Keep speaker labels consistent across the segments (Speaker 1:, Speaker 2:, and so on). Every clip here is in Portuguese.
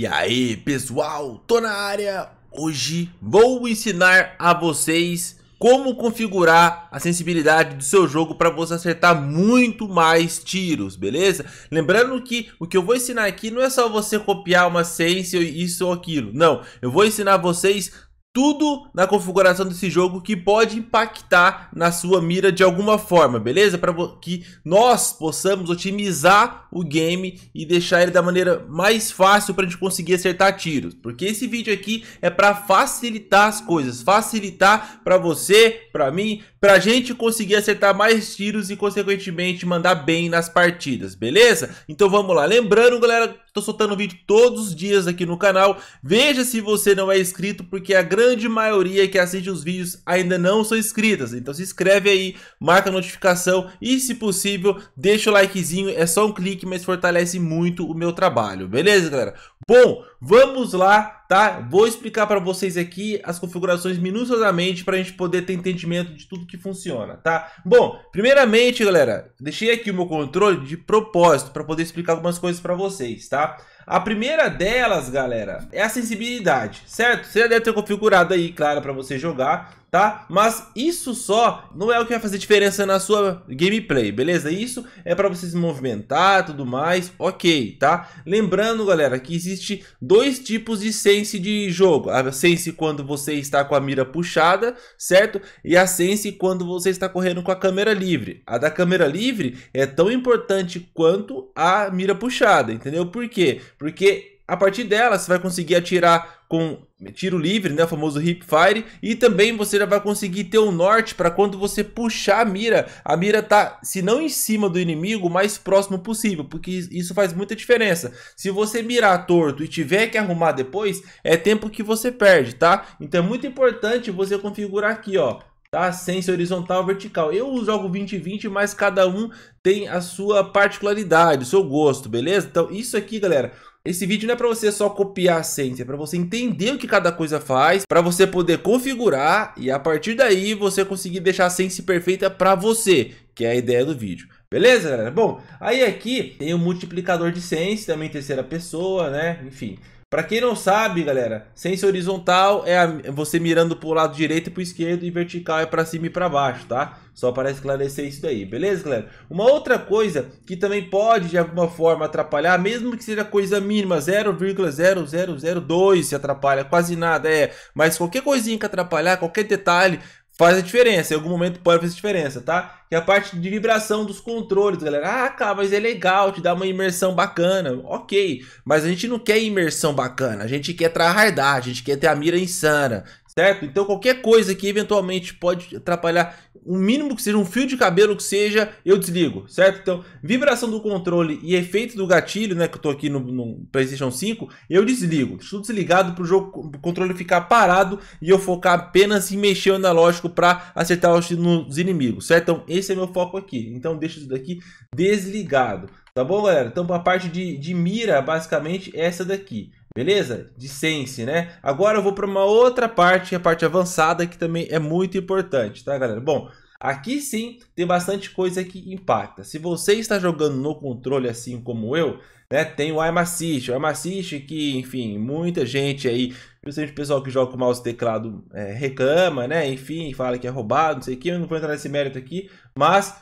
Speaker 1: E aí pessoal, tô na área! Hoje vou ensinar a vocês como configurar a sensibilidade do seu jogo para você acertar muito mais tiros, beleza? Lembrando que o que eu vou ensinar aqui não é só você copiar uma sense, isso ou aquilo, não. Eu vou ensinar vocês tudo na configuração desse jogo que pode impactar na sua mira de alguma forma, beleza? Para que nós possamos otimizar o game e deixar ele da maneira mais fácil para a gente conseguir acertar tiros. Porque esse vídeo aqui é para facilitar as coisas, facilitar para você, para mim, para a gente conseguir acertar mais tiros e consequentemente mandar bem nas partidas, beleza? Então vamos lá, lembrando galera estou soltando vídeo todos os dias aqui no canal. Veja se você não é inscrito, porque a grande maioria que assiste os vídeos ainda não são inscritas. Então se inscreve aí, marca a notificação e, se possível, deixa o likezinho. É só um clique, mas fortalece muito o meu trabalho. Beleza, galera? Bom, vamos lá, tá? Vou explicar para vocês aqui as configurações minuciosamente para a gente poder ter entendimento de tudo que funciona, tá? Bom, primeiramente, galera, deixei aqui o meu controle de propósito para poder explicar algumas coisas para vocês, tá? A primeira delas, galera, é a sensibilidade, certo? Você já deve ter configurado aí, claro, para você jogar, tá? Mas isso só não é o que vai fazer diferença na sua gameplay, beleza? Isso é para você se movimentar, tudo mais, ok, tá? Lembrando, galera, que existe dois tipos de sense de jogo. A sense quando você está com a mira puxada, certo? E a sense quando você está correndo com a câmera livre. A da câmera livre é tão importante quanto a mira puxada, entendeu? Por quê? Porque a partir dela você vai conseguir atirar com tiro livre, né, o famoso hip fire, e também você já vai conseguir ter o um norte para quando você puxar a mira, a mira tá, se não em cima do inimigo, mais próximo possível, porque isso faz muita diferença. Se você mirar torto e tiver que arrumar depois, é tempo que você perde, tá? Então é muito importante você configurar aqui, ó, tá? Sensor horizontal vertical. Eu uso jogo 20-20, mas cada um tem a sua particularidade, o seu gosto, beleza? Então isso aqui, galera, esse vídeo não é para você só copiar a senha, é para você entender o que cada coisa faz, para você poder configurar e a partir daí você conseguir deixar a senha perfeita para você, que é a ideia do vídeo. Beleza, galera? Bom, aí aqui tem o multiplicador de ciência também terceira pessoa, né? Enfim, para quem não sabe, galera, ciência horizontal é, é você mirando pro lado direito e pro esquerdo e vertical é para cima e para baixo, tá? Só para esclarecer isso daí, beleza, galera? Uma outra coisa que também pode de alguma forma atrapalhar, mesmo que seja coisa mínima, 0,0002 se atrapalha, quase nada é, mas qualquer coisinha que atrapalhar, qualquer detalhe faz a diferença. Em algum momento pode fazer diferença, tá? E é a parte de vibração dos controles, galera. Ah, cara, mas é legal, te dá uma imersão bacana. Ok, mas a gente não quer imersão bacana. A gente quer tryhardar, a gente quer ter a mira insana certo? Então qualquer coisa que eventualmente pode atrapalhar, o um mínimo que seja um fio de cabelo que seja, eu desligo, certo? Então, vibração do controle e efeito do gatilho, né, que eu tô aqui no, no PlayStation 5, eu desligo. tudo desligado o jogo, o controle ficar parado e eu focar apenas em mexer o analógico para acertar os nos inimigos, certo? Então, esse é meu foco aqui. Então, deixa isso daqui desligado. Tá bom, galera? Então, a parte de, de mira, basicamente, é essa daqui. Beleza? de sense, né? Agora eu vou para uma outra parte, a parte avançada, que também é muito importante, tá, galera? Bom, Aqui sim tem bastante coisa que impacta. Se você está jogando no controle assim como eu, né, tem o aim assist, o aim assist que, enfim, muita gente aí, principalmente o pessoal que joga com mouse e teclado é, reclama, né, enfim, fala que é roubado, não sei o que, eu não vou entrar nesse mérito aqui, mas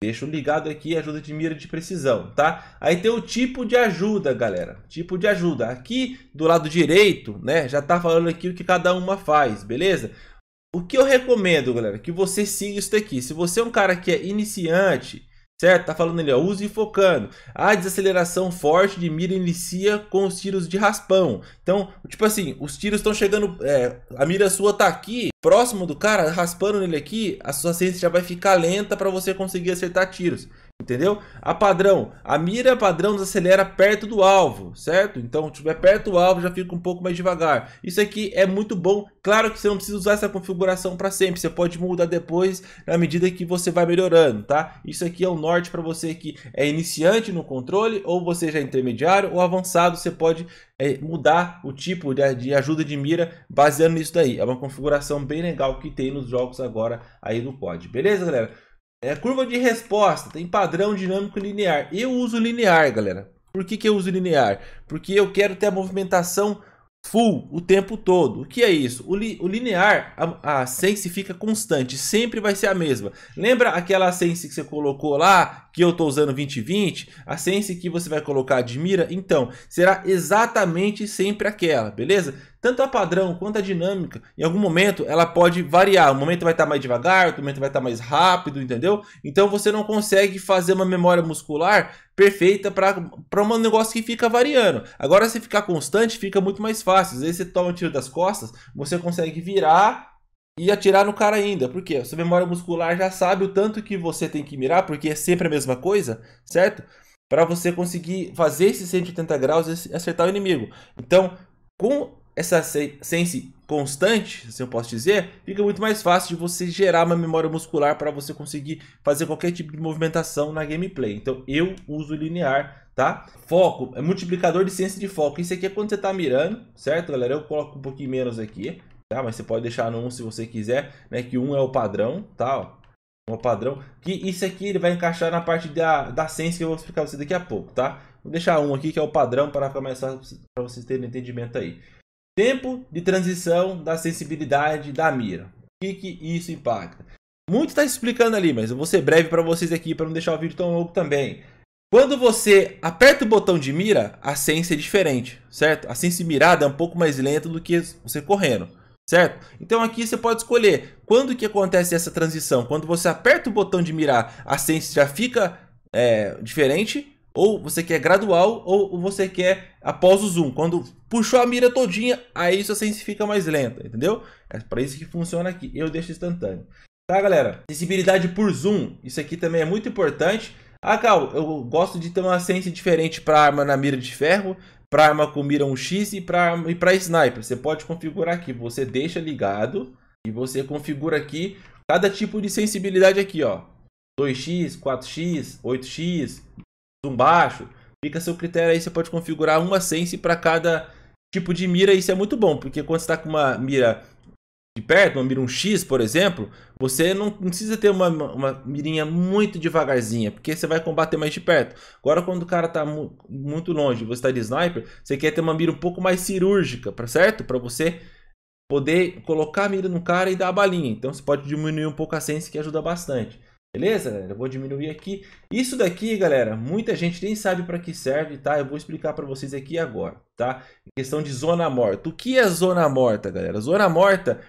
Speaker 1: Deixo ligado aqui ajuda de mira de precisão, tá? Aí tem o tipo de ajuda, galera. Tipo de ajuda. Aqui do lado direito, né, já tá falando aqui o que cada uma faz, beleza? O que eu recomendo, galera, que você siga isso daqui. Se você é um cara que é iniciante Certo? Tá falando ali, ó, use focando. A desaceleração forte de mira inicia com os tiros de raspão. Então, tipo assim, os tiros estão chegando, é, a mira sua tá aqui, próximo do cara, raspando nele aqui, a sua ciência já vai ficar lenta para você conseguir acertar tiros entendeu? A padrão, a mira padrão desacelera perto do alvo, certo? Então, se perto do alvo, já fica um pouco mais devagar. Isso aqui é muito bom. Claro que você não precisa usar essa configuração para sempre, você pode mudar depois na medida que você vai melhorando, tá? Isso aqui é o norte para você que é iniciante no controle, ou você já é intermediário ou avançado, você pode é, mudar o tipo de, de, ajuda de mira baseando nisso daí. É uma configuração bem legal que tem nos jogos agora aí do COD. Beleza, galera? É curva de resposta, tem padrão dinâmico linear. Eu uso linear, galera. Por que, que eu uso linear? Porque eu quero ter a movimentação full o tempo todo. O que é isso? O, li, o linear, a, a, sense fica constante, sempre vai ser a mesma. Lembra aquela sense que você colocou lá, que eu estou usando 2020? A sense que você vai colocar de mira? Então, será exatamente sempre aquela, beleza? Tanto a padrão quanto a dinâmica, em algum momento, ela pode variar. Um momento vai estar mais devagar, outro momento vai estar mais rápido, entendeu? Então você não consegue fazer uma memória muscular perfeita para um negócio que fica variando. Agora, se ficar constante, fica muito mais fácil. Às vezes você toma um tiro das costas, você consegue virar e atirar no cara ainda. Por quê? Sua memória muscular já sabe o tanto que você tem que mirar, porque é sempre a mesma coisa, certo? Para você conseguir fazer esses 180 graus e acertar o inimigo. Então, com essa sense constante, se eu posso dizer, fica muito mais fácil de você gerar uma memória muscular para você conseguir fazer qualquer tipo de movimentação na gameplay. Então eu uso linear, tá? Foco, é multiplicador de sense de foco. Isso aqui é quando você está mirando, certo, galera? Eu coloco um pouquinho menos aqui, tá? Mas você pode deixar no 1 se você quiser, né? Que 1 é o padrão, tá? Ó é O padrão, que isso aqui ele vai encaixar na parte da, da sense que eu vou explicar pra você daqui a pouco, tá? Vou deixar um aqui que é o padrão para ficar mais fácil para vocês terem entendimento aí. Tempo de transição da sensibilidade da mira. O que, que isso impacta? Muito está explicando ali, mas eu vou ser breve para vocês aqui para não deixar o vídeo tão longo também. Quando você aperta o botão de mira, a sense é diferente, certo? A sense mirada é um pouco mais lenta do que você correndo, certo? Então aqui você pode escolher quando que acontece essa transição. Quando você aperta o botão de mirar, a sense já fica é, diferente ou você quer gradual, ou você quer após o zoom. Quando puxou a mira todinha, aí sua assim sense fica mais lenta, entendeu? É para isso que funciona aqui. Eu deixo instantâneo. Tá, galera? Sensibilidade por zoom. Isso aqui também é muito importante. Ah, Cal, eu gosto de ter uma sense diferente para arma na mira de ferro, para arma com mira 1x e para e sniper. Você pode configurar aqui. Você deixa ligado e você configura aqui cada tipo de sensibilidade aqui, ó. 2x, 4x, 8x, um baixo. Fica a seu critério aí, você pode configurar uma sense para cada tipo de mira. Isso é muito bom, porque quando você está com uma mira de perto, uma mira 1x, por exemplo, você não precisa ter uma, uma mirinha muito devagarzinha, porque você vai combater mais de perto. Agora, quando o cara está mu muito longe, você está de sniper, você quer ter uma mira um pouco mais cirúrgica, pra, certo? Para você poder colocar a mira no cara e dar a balinha. Então, você pode diminuir um pouco a sense, que ajuda bastante. Beleza, galera? Eu vou diminuir aqui. Isso daqui, galera, muita gente nem sabe para que serve, tá? Eu vou explicar para vocês aqui agora, tá? Em questão de zona morta. O que é zona morta, galera? Zona morta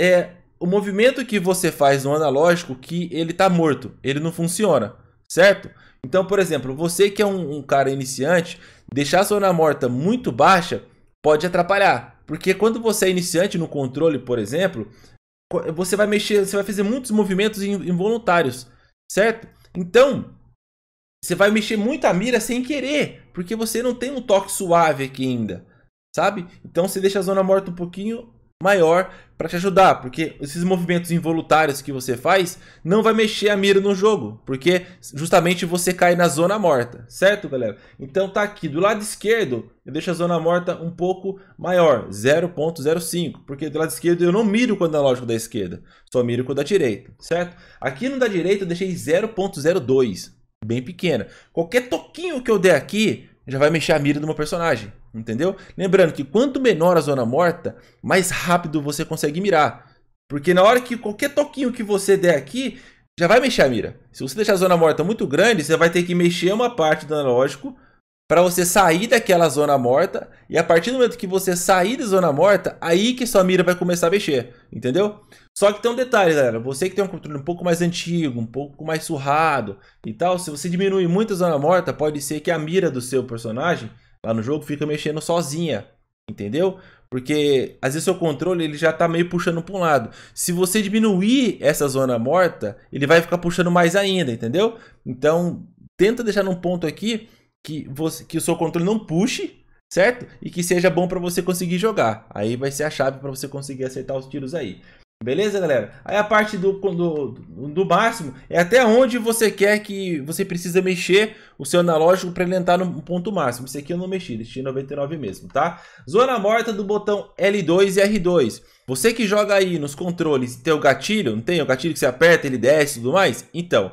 Speaker 1: é o movimento que você faz no analógico que ele tá morto, ele não funciona, certo? Então, por exemplo, você que é um, um cara iniciante, deixar a zona morta muito baixa pode atrapalhar. Porque quando você é iniciante no controle, por exemplo, você vai mexer, você vai fazer muitos movimentos involuntários certo? Então, você vai mexer muito a mira sem querer, porque você não tem um toque suave aqui ainda, sabe? Então você deixa a zona morta um pouquinho, maior para te ajudar, porque esses movimentos involuntários que você faz não vai mexer a mira no jogo, porque justamente você cai na zona morta, certo, galera? Então tá aqui do lado esquerdo, eu deixo a zona morta um pouco maior, 0.05, porque do lado esquerdo eu não miro com o analógico é da esquerda, só miro com o é da direita, certo? Aqui no da direita eu deixei 0.02, bem pequena. Qualquer toquinho que eu der aqui já vai mexer a mira do meu personagem entendeu? Lembrando que quanto menor a zona morta, mais rápido você consegue mirar. Porque na hora que qualquer toquinho que você der aqui, já vai mexer a mira. Se você deixar a zona morta muito grande, você vai ter que mexer uma parte do analógico para você sair daquela zona morta. E a partir do momento que você sair da zona morta, aí que sua mira vai começar a mexer, entendeu? Só que tem um detalhe, galera. Você que tem um controle um pouco mais antigo, um pouco mais surrado e tal, se você diminuir muito a zona morta, pode ser que a mira do seu personagem lá no jogo fica mexendo sozinha, entendeu? Porque às vezes seu controle ele já tá meio puxando para um lado. Se você diminuir essa zona morta, ele vai ficar puxando mais ainda, entendeu? Então, tenta deixar num ponto aqui que você que o seu controle não puxe, certo? E que seja bom para você conseguir jogar. Aí vai ser a chave para você conseguir acertar os tiros aí. Beleza, galera? Aí a parte do, do, do máximo é até onde você quer que você precisa mexer o seu analógico para ele entrar no ponto máximo. Isso aqui eu não mexi, deixei 99 mesmo, tá? Zona morta do botão L2 e R2. Você que joga aí nos controles tem o gatilho, não tem? O gatilho que você aperta, ele desce e tudo mais? Então,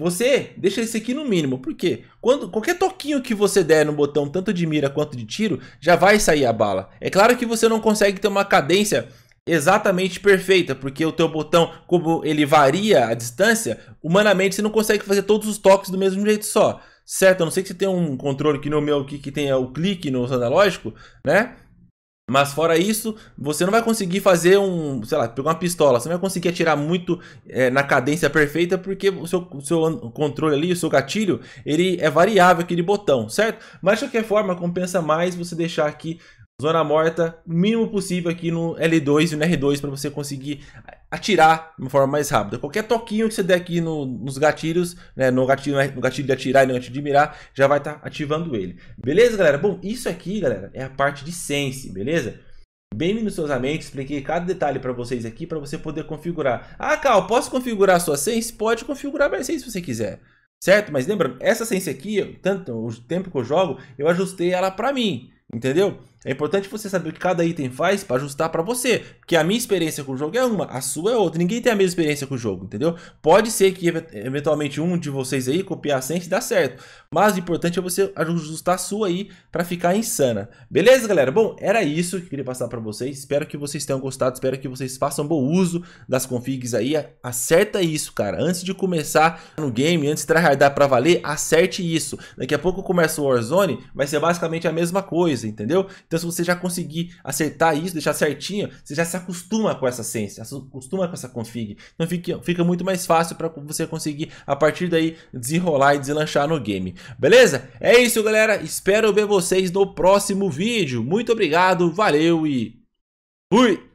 Speaker 1: você deixa esse aqui no mínimo, porque quando qualquer toquinho que você der no botão tanto de mira quanto de tiro, já vai sair a bala. É claro que você não consegue ter uma cadência exatamente perfeita, porque o teu botão, como ele varia a distância, humanamente você não consegue fazer todos os toques do mesmo jeito só. Certo, a não sei que você tenha um controle que no meu aqui que tenha o clique no analógico, né? Mas fora isso, você não vai conseguir fazer um, sei lá, pegar uma pistola, você não vai conseguir atirar muito é, na cadência perfeita, porque o seu, o seu controle ali, o seu gatilho, ele é variável aquele botão, certo? Mas de qualquer forma, compensa mais você deixar aqui Zona morta, o mínimo possível aqui no L2 e no R2 para você conseguir atirar de uma forma mais rápida. Qualquer toquinho que você der aqui no, nos gatilhos, né, no, gatilho, no gatilho de atirar e no gatilho de mirar, já vai estar tá ativando ele. Beleza, galera? Bom, isso aqui, galera, é a parte de sense, beleza? Bem minuciosamente, expliquei cada detalhe para vocês aqui para você poder configurar. Ah, Cal, posso configurar a sua sense? Pode configurar a sense se você quiser. Certo? Mas lembra, essa sense aqui, tanto o tempo que eu jogo, eu ajustei ela para mim, entendeu? É importante você saber o que cada item faz para ajustar para você. Porque a minha experiência com o jogo é uma, a sua é outra. Ninguém tem a mesma experiência com o jogo, entendeu? Pode ser que eventualmente um de vocês aí copiar a sense e dá certo. Mas o importante é você ajustar a sua aí para ficar insana. Beleza, galera? Bom, era isso que eu queria passar para vocês. Espero que vocês tenham gostado. Espero que vocês façam bom uso das configs aí. Acerta isso, cara. Antes de começar no game, antes de tryhardar para valer, acerte isso. Daqui a pouco começa o Warzone, vai ser basicamente a mesma coisa, entendeu? Então, se você já conseguir acertar isso, deixar certinho, você já se acostuma com essa sense, se acostuma com essa config. Então, fica, fica muito mais fácil para você conseguir, a partir daí, desenrolar e deslanchar no game. Beleza? É isso, galera. Espero ver vocês no próximo vídeo. Muito obrigado, valeu e fui!